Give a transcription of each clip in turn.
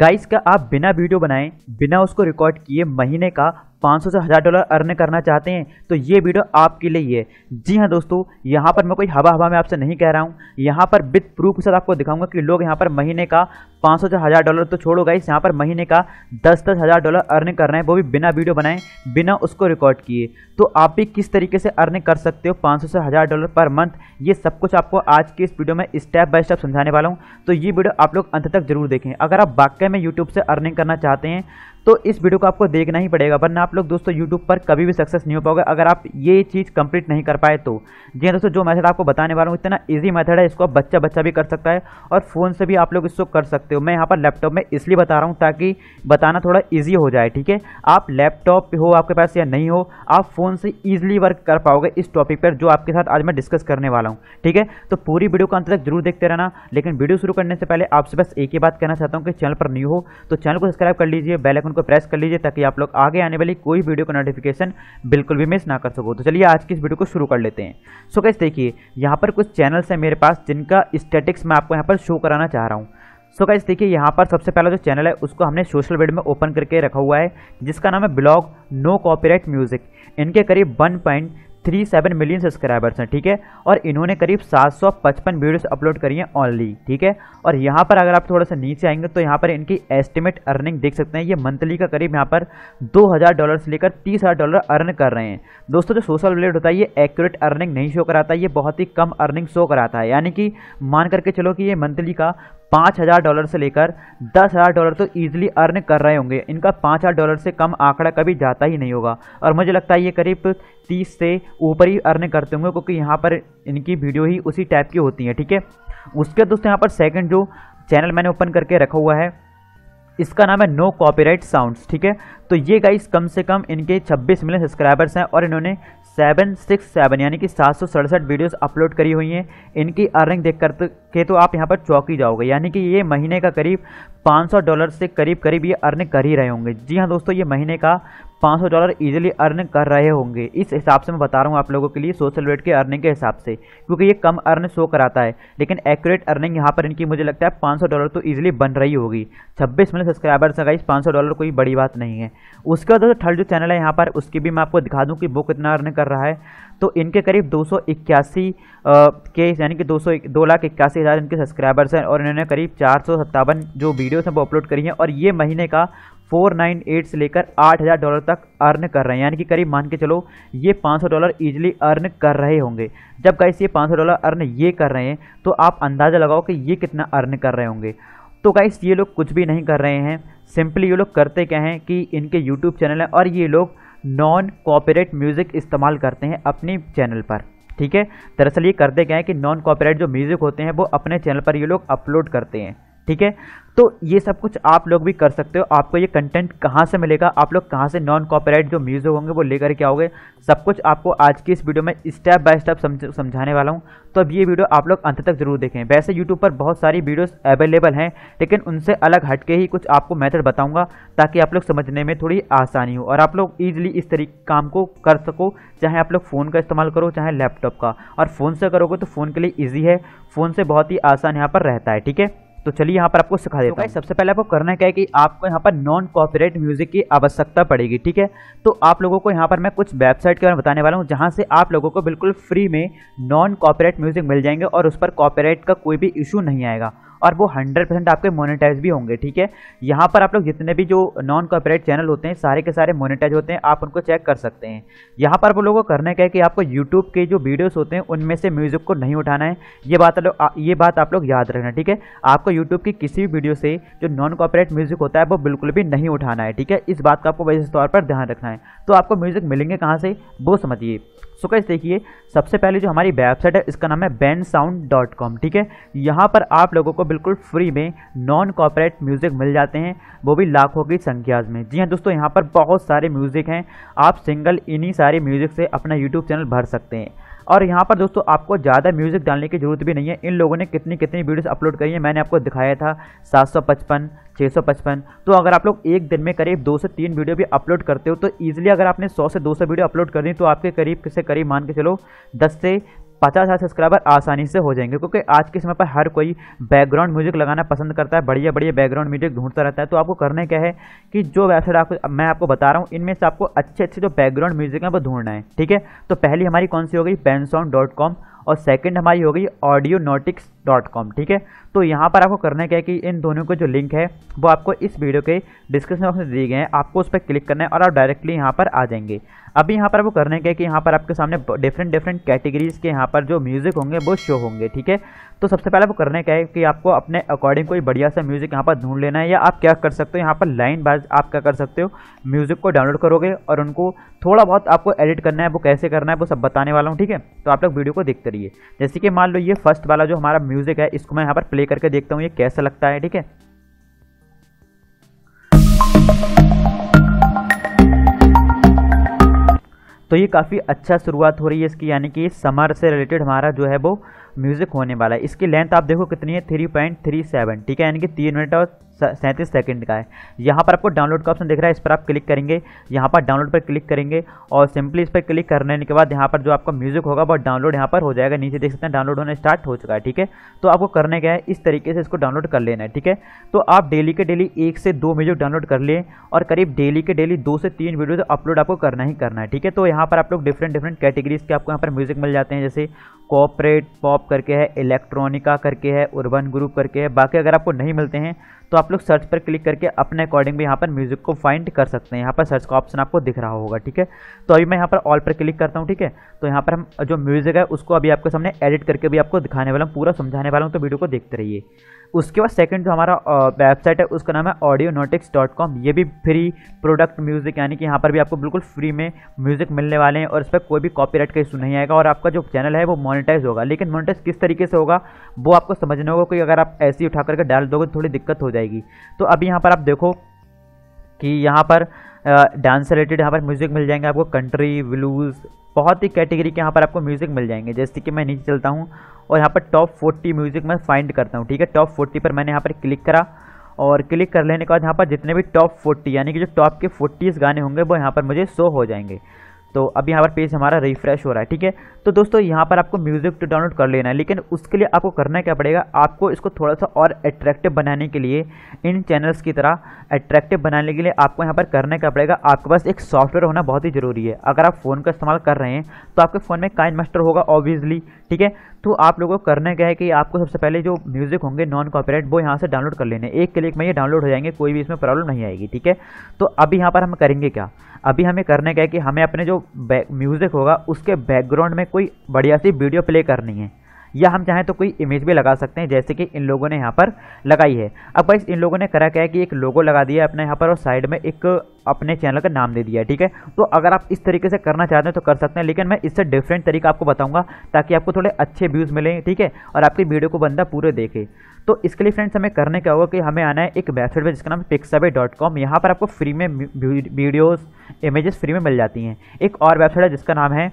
guys का आप बिना वीडियो बनाए बिना उसको रिकॉर्ड किए महीने का 500 से हज़ार डॉलर अर्न करना चाहते हैं तो ये वीडियो आपके लिए है जी हाँ दोस्तों यहाँ पर मैं कोई हवा हवा में आपसे नहीं कह रहा हूँ यहाँ पर विथ प्रूफ के साथ आपको दिखाऊंगा कि लोग यहाँ पर महीने का 500 से हज़ार डॉलर तो छोड़ो गाइस यहाँ पर महीने का दस दस हज़ार डॉलर अर्न कर रहे हैं वो भी बिना वीडियो बनाए बिना उसको रिकॉर्ड किए तो आप भी किस तरीके से अर्न कर सकते हो पाँच से हज़ार डॉलर पर मंथ ये सब कुछ आपको आज की इस वीडियो में स्टेप बाय स्टेप समझाने वाला हूँ तो ये वीडियो आप लोग अंत तक जरूर देखें अगर आप वाकई में यूट्यूब से अर्निंग करना चाहते हैं तो इस वीडियो को आपको देखना ही पड़ेगा वरना आप लोग दोस्तों यूट्यूब पर कभी भी सक्सेस नहीं हो पाओगे अगर आप ये चीज़ कंप्लीट नहीं कर पाए तो जी हाँ दोस्तों जो मेथड आपको बताने वाला हूँ इतना ईजी मेथड है इसको आप बच्चा बच्चा भी कर सकता है और फ़ोन से भी आप लोग इसको कर सकते हो मैं यहाँ पर लैपटॉप में इसलिए बता रहा हूँ ताकि बताना थोड़ा ईजी हो जाए ठीक है आप लैपटॉप हो आपके पास या नहीं हो आप फ़ोन से ईजिली वर्क कर पाओगे इस टॉपिक पर जो आपके साथ आज मैं डिस्कस करने वाला हूँ ठीक है तो पूरी वीडियो को अंत तक जरूर देखते रहना लेकिन वीडियो शुरू करने से पहले आपसे बस एक ही बात कहना चाहता हूँ कि चैनल पर न्यू हो तो चैनल को सब्सक्राइब कर लीजिए बेलाइकन बटन को प्रेस कर लीजिए ताकि आप लोग आगे आने वाली कोई वीडियो का नोटिफिकेशन बिल्कुल भी मिस ना कर सको तो चलिए आज की इस वीडियो को शुरू कर लेते हैं सो कैसे देखिए यहाँ पर कुछ चैनल्स हैं मेरे पास जिनका स्टेटिक्स मैं आपको यहाँ पर शो कराना चाह रहा हूँ सो गाइज देखिए यहाँ पर सबसे पहला जो चैनल है उसको हमने सोशल मीडिया में ओपन करके रखा हुआ है जिसका नाम है ब्लॉग नो कॉपीराइट म्यूज़िक इनके करीब थ्री सेवन मिलियन सब्सक्राइबर्स हैं ठीक है और इन्होंने करीब 755 वीडियोस अपलोड करी हैं ऑनली ठीक है और यहाँ पर अगर आप थोड़ा सा नीचे आएंगे तो यहाँ पर इनकी एस्टिमेट अर्निंग देख सकते हैं ये मंथली का करीब यहाँ पर 2000 डॉलर से लेकर 30000 डॉलर अर्न कर रहे हैं दोस्तों जो सोशल रिलेट होता है ये एक्यूरेट अर्निंग नहीं शो कराता ये बहुत ही कम अर्निंग शो कराता है यानी कि मान करके चलो कि ये मंथली का पाँच हज़ार डॉलर से लेकर दस हज़ार डॉलर तो ईजिली अर्न कर रहे होंगे इनका पाँच हज़ार डॉलर से कम आंकड़ा कभी जाता ही नहीं होगा और मुझे लगता है ये करीब तीस से ऊपर ही अर्न करते होंगे क्योंकि यहाँ पर इनकी वीडियो ही उसी टाइप की होती है ठीक है उसके दोस्तों यहाँ पर सेकेंड जो चैनल मैंने ओपन करके रखा हुआ है इसका नाम है नो कॉपीराइट साउंड्स ठीक है तो ये गाइस कम से कम इनके 26 मिलियन सब्सक्राइबर्स हैं और इन्होंने सेवन सिक्स सेवन यानी कि सात सौ सड़सठ वीडियोज़ अपलोड करी हुई हैं इनकी अर्निंग देख कर के तो आप यहाँ पर चौकी जाओगे यानी कि ये महीने का करीब 500 डॉलर से करीब करीब ये अर्निंग कर ही रहे होंगे जी हाँ दोस्तों ये महीने का 500 डॉलर इजीली अर्न कर रहे होंगे इस हिसाब से मैं बता रहा हूँ आप लोगों के लिए सोशल वेट के अर्निंग के हिसाब से क्योंकि ये कम अर्न शो कराता है लेकिन एक्यूरेट अर्निंग यहाँ पर इनकी मुझे लगता है 500 डॉलर तो इजीली बन रही होगी 26 मिलियन सब्सक्राइबर्स है इस पाँच डॉलर कोई बड़ी बात नहीं है उसके बाद थर्ड जो चैनल है यहाँ पर उसकी भी मैं आपको दिखा दूँ कि वो कितना अर्न कर रहा है तो इनके करीब दो के यानी कि दो सौ इनके सब्सक्राइबर्स हैं और इन्होंने करीब चार जो वीडियोज़ हैं वो अपलोड करी हैं और ये महीने का फोर नाइन एट से लेकर आठ हज़ार डॉलर तक अर्न कर रहे हैं यानी कि करीब मान के चलो ये पाँच सौ डॉलर ईजिली अर्न कर रहे होंगे जब गाइस ये पाँच सौ डॉलर अर्न ये कर रहे हैं तो आप अंदाज़ा लगाओ कि ये कितना अर्न कर रहे होंगे तो गाइस ये लोग कुछ भी नहीं कर रहे हैं सिंपली ये लोग करते क्या हैं कि इनके यूट्यूब चैनल हैं और ये लोग नॉन कॉपरेट म्यूज़िक इस्तेमाल करते हैं अपने चैनल पर ठीक है दरअसल ये करते क्या है कि नॉन कॉपरेट जो म्यूज़िक होते हैं वो अपने चैनल पर ये लोग अपलोड करते हैं ठीक है तो ये सब कुछ आप लोग भी कर सकते हो आपको ये कंटेंट कहाँ से मिलेगा आप लोग कहाँ से नॉन कॉपीराइट जो म्यूज़िक होंगे वो लेकर के आओगे सब कुछ आपको आज की इस वीडियो में स्टेप बाय स्टेप समझाने वाला हूँ तो अब ये वीडियो आप लोग अंत तक जरूर देखें वैसे यूट्यूब पर बहुत सारी वीडियोस अवेलेबल हैं लेकिन उनसे अलग हट के ही कुछ आपको मैथड बताऊँगा ताकि आप लोग समझने में थोड़ी आसानी हो और आप लोग ईजिली इस तरीके काम को कर सको चाहे आप लोग फ़ोन का इस्तेमाल करो चाहे लैपटॉप का और फ़ोन से करोगे तो फ़ोन के लिए ईजी है फ़ोन से बहुत ही आसान यहाँ पर रहता है ठीक है तो चलिए यहाँ पर आपको सिखा तो देता हूँ सबसे पहले आपको करना क्या है कि आपको यहाँ पर नॉन कॉपीराइट म्यूजिक की आवश्यकता पड़ेगी ठीक है तो आप लोगों को यहाँ पर मैं कुछ वेबसाइट के बारे में बताने वाला हूँ जहाँ से आप लोगों को बिल्कुल फ्री में नॉन कॉपीराइट म्यूजिक मिल जाएंगे और उस पर कॉपीराइट का कोई भी इशू नहीं आएगा और वो 100% आपके मोनिटाइज भी होंगे ठीक है यहाँ पर आप लोग जितने भी जो नॉन कॉपरेट चैनल होते हैं सारे के सारे मोनिटाइज़ होते हैं आप उनको चेक कर सकते हैं यहाँ पर आप लोगों को करने का है कि आपको यूट्यूब के जो वीडियोज़ होते हैं उनमें से म्यूज़िक को नहीं उठाना है ये बात ये बात आप लोग याद रखना ठीक है आपको यूट्यूब की किसी भी वीडियो से जो नॉन कॉपरेट म्यूज़िक होता है वो बिल्कुल भी नहीं उठाना है ठीक है इस बात का आपको विशेष तौर पर ध्यान रखना है तो आपको म्यूज़िक मिलेंगे कहाँ से वो समझिए सो कैसे देखिए सबसे पहले जो हमारी वेबसाइट है इसका नाम है बैन साउंड डॉट कॉम ठीक है यहाँ पर आप लोगों को बिल्कुल फ्री में नॉन कॉपरेट म्यूज़िक मिल जाते हैं वो भी लाखों की संख्या में जी हाँ दोस्तों यहाँ पर बहुत सारे म्यूज़िक हैं आप सिंगल इन्हीं सारे म्यूज़िक से अपना यूट्यूब चैनल भर सकते हैं और यहाँ पर दोस्तों आपको ज़्यादा म्यूज़िक डालने की ज़रूरत भी नहीं है इन लोगों ने कितनी कितनी वीडियोस अपलोड करी है मैंने आपको दिखाया था 755, 655 तो अगर आप लोग एक दिन में करीब दो से तीन वीडियो भी अपलोड करते हो तो ईजिली अगर आपने सौ से दो वीडियो अपलोड कर दी तो आपके करीब से करीब मान के चलो दस से पचास हज़ार सब्सक्राइबर आसानी से हो जाएंगे क्योंकि आज के समय पर हर कोई बैकग्राउंड म्यूजिक लगाना पसंद करता है बढ़िया बढ़िया बैकग्राउंड म्यूजिक ढूंढता रहता है तो आपको करने क्या है कि जो वेबसाइट आपको मैं आपको बता रहा हूँ इनमें से आपको अच्छे अच्छे जो बैकग्राउंड म्यूजिक है वो ढूंढना है ठीक है तो पहली हमारी कौन सी हो गई कॉम और सेकेंड हमारी हो गई ऑडियो नोटिक्स डॉट कॉम ठीक है तो यहाँ पर आपको करना क्या है कि इन दोनों के जो लिंक है वो आपको इस वीडियो के डिस्क्रिप्शन बॉक्स में दिए गए हैं आपको उस पर क्लिक करना है और आप डायरेक्टली यहाँ पर आ जाएंगे अभी यहाँ पर आपको करना क्या है कि यहाँ पर आपके सामने डिफरेंट डिफरेंट कैटेगरीज के यहाँ पर जो म्यूज़िक होंगे वो शो होंगे ठीक है तो सबसे पहले आपको करना क्या है कि आपको अपने अकॉर्डिंग कोई बढ़िया सा म्यूज़िक यहाँ पर ढूंढ लेना है या आप क्या कर सकते हो यहाँ पर लाइन बाज आप क्या कर सकते हो म्यूज़िक को डाउनलोड करोगे और उनको थोड़ा बहुत आपको एडिट करना है वो कैसे करना है वो सब बताने वाला हूँ ठीक है तो आप लोग वीडियो को देखते रहिए जैसे कि मान लो ये फर्स्ट वाला जो हमारा म्यूजिक है इसको मैं यहाँ पर प्ले करके देखता हूँ ये कैसा लगता है ठीक है तो ये काफ़ी अच्छा शुरुआत हो रही है इसकी यानी कि समर से रिलेटेड हमारा जो है वो म्यूज़िक होने वाला है इसकी लेंथ आप देखो कितनी है थ्री पॉइंट थ्री सेवन ठीक है यानी कि तीन मिनट और सैंतीस सेकंड का है यहाँ पर आपको डाउनलोड का ऑप्शन दिख रहा है इस पर आप क्लिक करेंगे यहाँ पर डाउनलोड पर क्लिक करेंगे और सिंपली इस पर क्लिक करने के बाद यहाँ पर जो आपका म्यूजिक होगा वो डाउनलोड यहाँ पर हो जाएगा नीचे देख सकते हैं डाउनलोड होना स्टार्ट हो चुका है ठीक है तो आपको करने क्या है इस तरीके से इसको डाउनलोड कर लेना है ठीक है तो आप डेली के डेली एक से दो म्यूजिक डाउनलोड कर लिए और करीब डेली के डेली दो से तीन वीडियो तो अपलोड आपको करना ही करना है ठीक है तो यहाँ पर आप लोग डिफरेंट डिफरेंट कैटेगरीज के आपको यहाँ पर म्यूजिक मिल जाते हैं जैसे कॉपरेट पॉप करके है इलेक्ट्रॉनिका करके है उर्बन ग्रुप करके है बाकी अगर आपको नहीं मिलते हैं तो आप लोग सर्च पर क्लिक करके अपने अकॉर्डिंग भी यहाँ पर म्यूज़िक को फाइंड कर सकते हैं यहाँ पर सर्च का ऑप्शन आपको दिख रहा होगा ठीक है तो अभी मैं यहाँ पर ऑल पर क्लिक करता हूँ ठीक है तो यहाँ पर हम जो म्यूज़िक है उसको अभी आपके सामने एडिट करके भी आपको दिखाने वाला हूँ पूरा समझाने वाला हूँ तो वीडियो को देखते रहिए उसके बाद सेकंड जो हमारा वेबसाइट है उसका नाम है ऑडियो नोटिक्स डॉट कॉम ये भी फ्री प्रोडक्ट म्यूज़िक यानी कि यहाँ पर भी आपको बिल्कुल फ्री में म्यूज़िक मिलने वाले हैं और इस पर कोई भी कॉपी का इशू नहीं आएगा और आपका जो चैनल है वो मोनिटाइज होगा लेकिन मोनिटाइज किस तरीके से होगा वो आपको समझना होगा कि अगर आप ऐसे ही उठा करके डाल दोगे तो थोड़ी दिक्कत हो जाएगी तो अभी यहाँ पर आप देखो कि यहाँ पर डांस से रिलेटेड यहाँ पर म्यूज़िक मिल जाएंगे आपको कंट्री ब्लूज़ बहुत ही कैटेगरी के यहाँ पर आपको म्यूज़िक मिल जाएंगे जैसे कि मैं नीचे चलता हूँ और यहाँ पर टॉप फोर्टी म्यूज़िक मैं फाइंड करता हूँ ठीक है टॉप फोर्टी पर मैंने यहाँ पर क्लिक करा और क्लिक कर लेने के बाद यहाँ पर जितने भी टॉप फोर्टी यानी कि जो टॉप के फोर्टीज़ गाने होंगे वो यहाँ पर मुझे शो हो जाएंगे तो अब यहाँ पर पेज हमारा रिफ्रेश हो रहा है ठीक है तो दोस्तों यहाँ पर आपको म्यूज़िक टू डाउनलोड कर लेना है लेकिन उसके लिए आपको करना क्या पड़ेगा आपको इसको थोड़ा सा और अट्रैक्टिव बनाने के लिए इन चैनल्स की तरह अट्रैक्टिव बनाने के लिए आपको यहाँ पर करना क्या पड़ेगा आपके पास एक सॉफ्टवेयर होना बहुत ही ज़रूरी है अगर आप फ़ोन का इस्तेमाल कर रहे हैं तो आपके फ़ोन में काइन मास्टर होगा ऑब्वियसली ठीक है तो आप लोगों को करना क्या है कि आपको सबसे पहले जो म्यूज़िक होंगे नॉन कॉपरेट वो यहाँ से डाउनलोड कर लेने एक क्लिक में ये डाउनलोड हो जाएंगे कोई भी इसमें प्रॉब्लम नहीं आएगी ठीक है तो अभी यहाँ पर हम करेंगे क्या अभी हमें करने का है कि हमें अपने जो म्यूज़िक होगा उसके बैकग्राउंड में कोई बढ़िया सी वीडियो प्ले करनी है या हम चाहें तो कोई इमेज भी लगा सकते हैं जैसे कि इन लोगों ने यहाँ पर लगाई है अब बस इन लोगों ने करा क्या है कि एक लोगो लगा दिया अपने यहाँ पर और साइड में एक अपने चैनल का नाम दे दिया है ठीक है तो अगर आप इस तरीके से करना चाहते हैं तो कर सकते हैं लेकिन मैं इससे डिफरेंट तरीका आपको बताऊंगा ताकि आपको थोड़े अच्छे व्यूज़ मिलें ठीक है और आपकी वीडियो को बंदा पूरे देखे तो इसके लिए फ्रेंड्स हमें करने क्या होगा कि हमें आना है एक वेबसाइट पर जिसका नाम पिक्सावे डॉट कॉम यहाँ पर आपको फ्री में वीडियोज़ इमेजेस फ्री में मिल जाती हैं एक और वेबसाइट है जिसका नाम है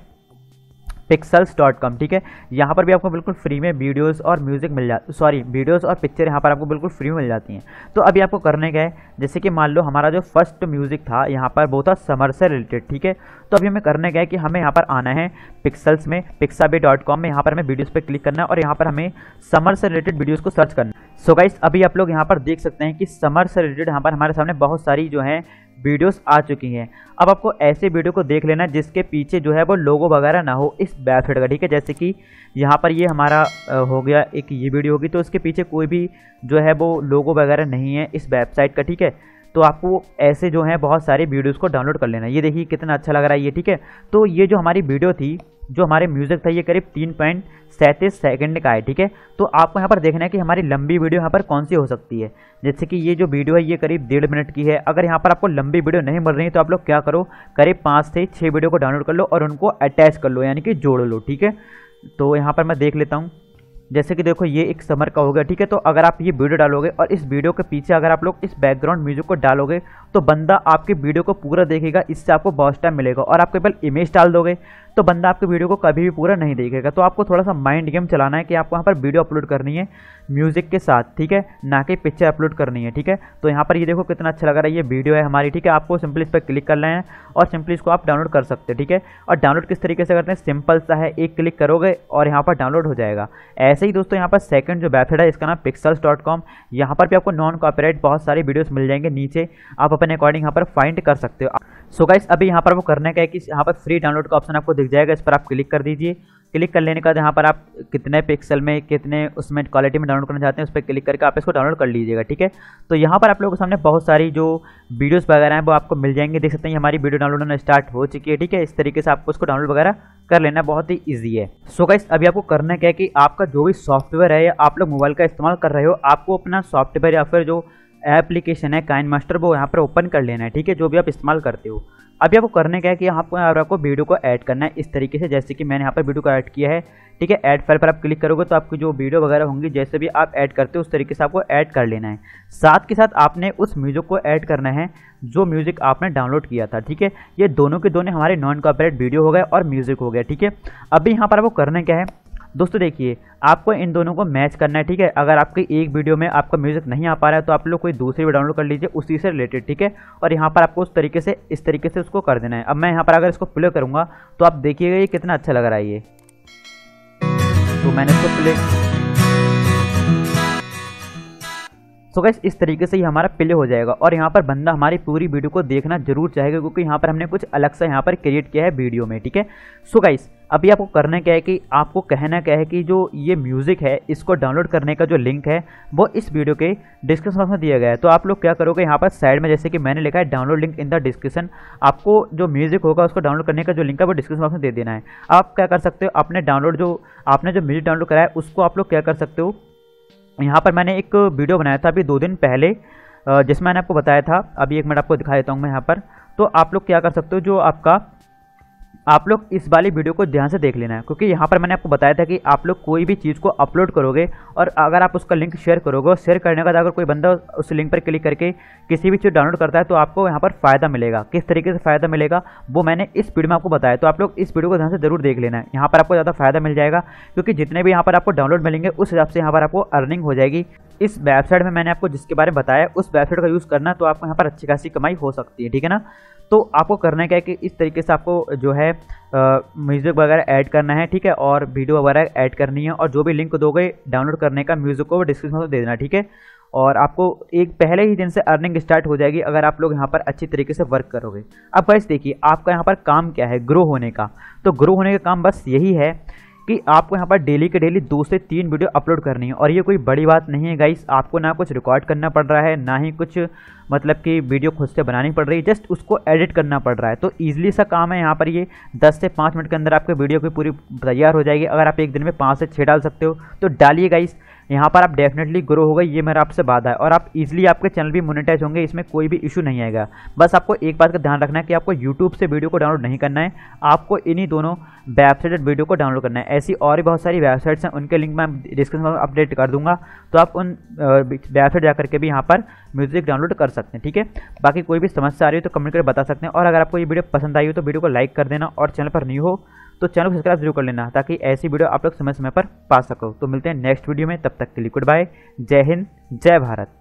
पिक्सल्स डॉट कॉम ठीक है यहाँ पर भी आपको बिल्कुल फ्री में वीडियोस और म्यूज़िक मिल जाती सॉरी वीडियोस और पिक्चर यहाँ पर आपको बिल्कुल फ्री मिल जाती हैं तो अभी आपको करने का है जैसे कि मान लो हमारा जो फर्स्ट म्यूज़िक था यहाँ पर वो था समर से रिलेटेड ठीक है तो अभी हमें करने का है कि हमें यहाँ पर आना है पिक्सल्स में बी डॉट कॉम में यहाँ पर हमें वीडियोज़ पर क्लिक करना है और यहाँ पर हमें समर से रिलेटेड वीडियोज़ को सर्च करना सो so गाइस अभी आप लोग यहाँ पर देख सकते हैं कि समर से रिलेटेड यहाँ पर हमारे सामने बहुत सारी जो है वीडियोस आ चुकी हैं अब आपको ऐसे वीडियो को देख लेना जिसके पीछे जो है वो लोगो वगैरह ना हो इस वेबसाइट का ठीक है जैसे कि यहाँ पर ये हमारा हो गया एक ये वीडियो होगी तो इसके पीछे कोई भी जो है वो लोगो वगैरह नहीं है इस वेबसाइट का ठीक है तो आपको ऐसे जो है बहुत सारे वीडियोस को डाउनलोड कर लेना ये देखिए कितना अच्छा लग रहा है ये ठीक है तो ये जो हमारी वीडियो थी जो हमारे म्यूज़िक था ये करीब तीन पॉइंट सैंतीस सेकेंड का है ठीक है तो आपको यहाँ पर देखना है कि हमारी लंबी वीडियो यहाँ पर कौन सी हो सकती है जैसे कि ये जो वीडियो है ये करीब डेढ़ मिनट की है अगर यहाँ पर आपको लंबी वीडियो नहीं मिल रही तो आप लोग क्या करो करीब पाँच से छः वीडियो को डाउनलोड कर लो और उनको अटैच कर लो यानी कि जोड़ लो ठीक है तो यहाँ पर मैं देख लेता हूँ जैसे कि देखो ये एक समर का हो गया ठीक है तो अगर आप ये वीडियो डालोगे और इस वीडियो के पीछे अगर आप लोग इस बैकग्राउंड म्यूजिक को डालोगे तो बंदा आपके वीडियो को पूरा देखेगा इससे आपको बहुत टाइम मिलेगा और आप केवल इमेज डाल दोगे तो बंदा आपके वीडियो को कभी भी पूरा नहीं देखेगा तो आपको थोड़ा सा माइंड गेम चलाना है कि आपको यहाँ पर वीडियो अपलोड करनी है म्यूज़िक के साथ ठीक है ना कि पिक्चर अपलोड करनी है ठीक है तो यहाँ पर ये देखो कितना अच्छा लग रहा है ये वीडियो है हमारी ठीक है आपको सिंपली इस पर क्लिक कर लें है और सिंपली इसको आप डाउनलोड कर सकते हैं ठीक है और डाउनलोड किस तरीके से करते हैं सिंपल सा है एक क्लिक करोगे और यहाँ पर डाउनलोड हो जाएगा ऐसे ही दोस्तों यहाँ पर सेकंड जो वेबसाइट है इसका नाम पिक्सल्स डॉट कॉम यहाँ पर भी आपको नॉन कॉपरेट बहुत सारी वीडियोज़ मिल जाएंगे नीचे आप अपने अकॉर्डिंग यहाँ पर फाइंड कर सकते हो सो गाइस अभी यहाँ पर वो करने का है कि यहाँ पर फ्री डाउनलोड का ऑप्शन आपको दिख जाएगा इस पर आप क्लिक कर दीजिए क्लिक कर लेने के बाद यहाँ पर आप कितने पिक्सल में कितने उसमें क्वालिटी में डाउनलोड करना चाहते हैं उस पर क्लिक करके आप इसको डाउनलोड कर लीजिएगा ठीक है तो यहाँ पर आप लोगों के सामने बहुत सारी जो वीडियोस वगैरह हैं वो आपको मिल जाएंगे देख सकते हैं हमारी वीडियो डाउनलोड होना स्टार्ट हो चुकी है ठीक है इस तरीके से आपको उसको डाउनलोड वगैरह कर लेना बहुत ही ईजी है सो गाइस अभी आपको करना क्या है कि आपका जो भी सॉफ्टवेयर है या आप लोग मोबाइल का इस्तेमाल कर रहे हो आपको अपना सॉफ्टवेयर या फिर जो एप्लीकेशन है काइन मास्टर वो यहाँ पर ओपन कर लेना है ठीक है जो भी आप इस्तेमाल करते हो अभी आपको करने का है कि यहाँ पर आपको वीडियो को ऐड करना है इस तरीके से जैसे कि मैंने यहाँ पर वीडियो को ऐड किया है ठीक है ऐड फाइल पर आप क्लिक करोगे तो आपकी जो वीडियो वगैरह होंगी जैसे भी आप ऐड करते हो उस तरीके से आपको ऐड कर लेना है साथ के साथ आपने उस म्यूज़िक को ऐड करना है जो म्यूज़िक आपने डाउनलोड किया था ठीक है ये दोनों के दोनों हमारे नॉन कॉपरेट वीडियो हो गए और म्यूज़िक हो गया ठीक है अभी यहाँ पर आपको करने क्या है दोस्तों देखिए आपको इन दोनों को मैच करना है ठीक है अगर आपके एक वीडियो में आपका म्यूज़िक नहीं आ पा रहा है तो आप लोग कोई दूसरी भी डाउनलोड कर लीजिए उसी से रिलेटेड ठीक है और यहाँ पर आपको उस तरीके से इस तरीके से उसको कर देना है अब मैं यहाँ पर अगर इसको प्ले करूँगा तो आप देखिएगा ये कितना अच्छा लग रहा है ये तो मैंने इसको प्ले सो गैस इस तरीके से ये हमारा प्ले हो जाएगा और यहाँ पर बंदा हमारी पूरी वीडियो को देखना जरूर चाहेगा क्योंकि यहाँ पर हमने कुछ अलग सा यहाँ पर क्रिएट किया है वीडियो में ठीक है सो गाइस अभी आपको करना क्या है कि आपको कहना क्या है कि जो ये म्यूज़िक है इसको डाउनलोड करने का जो लिंक है वो इस वीडियो के डिस्क्रिप्शन बॉक्स में दिया गया है तो आप लोग क्या करोगे यहाँ पर साइड में जैसे कि मैंने लिखा है download link in the description आपको जो म्यूज़िक होगा उसको डाउनलोड करने का जो लिंक है वो डिस्क्रिप्शन बॉक्स में दे देना है आप क्या कर सकते हो अपने डाउनलोड जो आपने जो म्यूज़िक डाउनलोड कराया उसको आप लोग क्या कर सकते हो यहाँ पर मैंने एक वीडियो बनाया था अभी दो दिन पहले जिसमें मैंने आपको बताया था अभी एक मिनट आपको दिखा देता हूँ मैं यहाँ पर तो आप लोग क्या कर सकते हो जो आपका आप लोग इस वाली वीडियो को ध्यान से देख लेना है क्योंकि यहाँ पर मैंने आपको बताया था कि आप लोग कोई भी चीज़ को अपलोड करोगे और अगर आप उसका लिंक शेयर करोगे शेयर करने के बाद अगर कोई बंदा उस लिंक पर क्लिक करके किसी भी चीज़ डाउनलोड करता है तो आपको यहाँ पर फ़ायदा मिलेगा किस तरीके से फ़ायदा मिलेगा वो मैंने इस वीडियो में आपको बताया तो आप लोग इस वीडियो को ध्यान से जरूर देख लेना है यहाँ पर आपको ज़्यादा फ़ायदा मिल जाएगा क्योंकि जितने भी यहाँ पर आपको डाउनलोड मिलेंगे उस हिसाब से यहाँ पर आपको अर्निंग हो जाएगी इस वेबसाइट में मैंने आपको जिसके बारे में बताया उस वेबसाइट का यूज़ करना तो आपको यहाँ पर अच्छी खासी कमाई हो सकती है ठीक है ना तो आपको करना क्या है कि इस तरीके से आपको जो है म्यूज़िक वगैरह ऐड करना है ठीक है और वीडियो वगैरह ऐड करनी है और जो भी लिंक दोगे डाउनलोड करने का म्यूज़िक को डिस्क्रिप्शन में तो दे देना ठीक है और आपको एक पहले ही दिन से अर्निंग स्टार्ट हो जाएगी अगर आप लोग यहाँ पर अच्छी तरीके से वर्क करोगे अब बस देखिए आपका यहाँ पर काम क्या है ग्रो होने का तो ग्रो होने का काम बस यही है कि आपको यहाँ पर डेली के डेली दो से तीन वीडियो अपलोड करनी है और ये कोई बड़ी बात नहीं है गाइस आपको ना कुछ रिकॉर्ड करना पड़ रहा है ना ही कुछ मतलब कि वीडियो खुद से बनानी पड़ रही है जस्ट उसको एडिट करना पड़ रहा है तो ईजिली सा काम है यहाँ पर ये दस से पाँच मिनट के अंदर आपके वीडियो की पूरी तैयार हो जाएगी अगर आप एक दिन में पाँच से छः डाल सकते हो तो डालिए गाइस यहाँ पर आप डेफिनेटली ग्रो होगा ये मेरा आपसे वादा है और आप इजीली आपके चैनल भी मोनेटाइज होंगे इसमें कोई भी इशू नहीं आएगा बस आपको एक बात का ध्यान रखना है कि आपको यूट्यूब से वीडियो को डाउनलोड नहीं करना है आपको इन्हीं दोनों वेबसाइट और वीडियो को डाउनलोड करना है ऐसी और भी बहुत सारी वेबसाइट्स हैं उनके लिंक मैं डिस्क्रिप्शन में अपडेट कर दूंगा तो आप उन वेबसाइट जाकर के भी यहाँ पर म्यूज़िक डाउनलोड कर सकते सकते हैं ठीक है बाकी कोई भी समस्या आ रही हो तो कमेंट करके बता सकते हैं और अगर आपको ये वीडियो पसंद आई हो तो वीडियो को लाइक कर देना और चैनल पर न्यू हो तो चैनल को सब्सक्राइब जरूर कर लेना ताकि ऐसी वीडियो आप लोग समय समय पर पा सको तो मिलते हैं नेक्स्ट वीडियो में तब तक के लिए गुड बाय जय हिंद जय भारत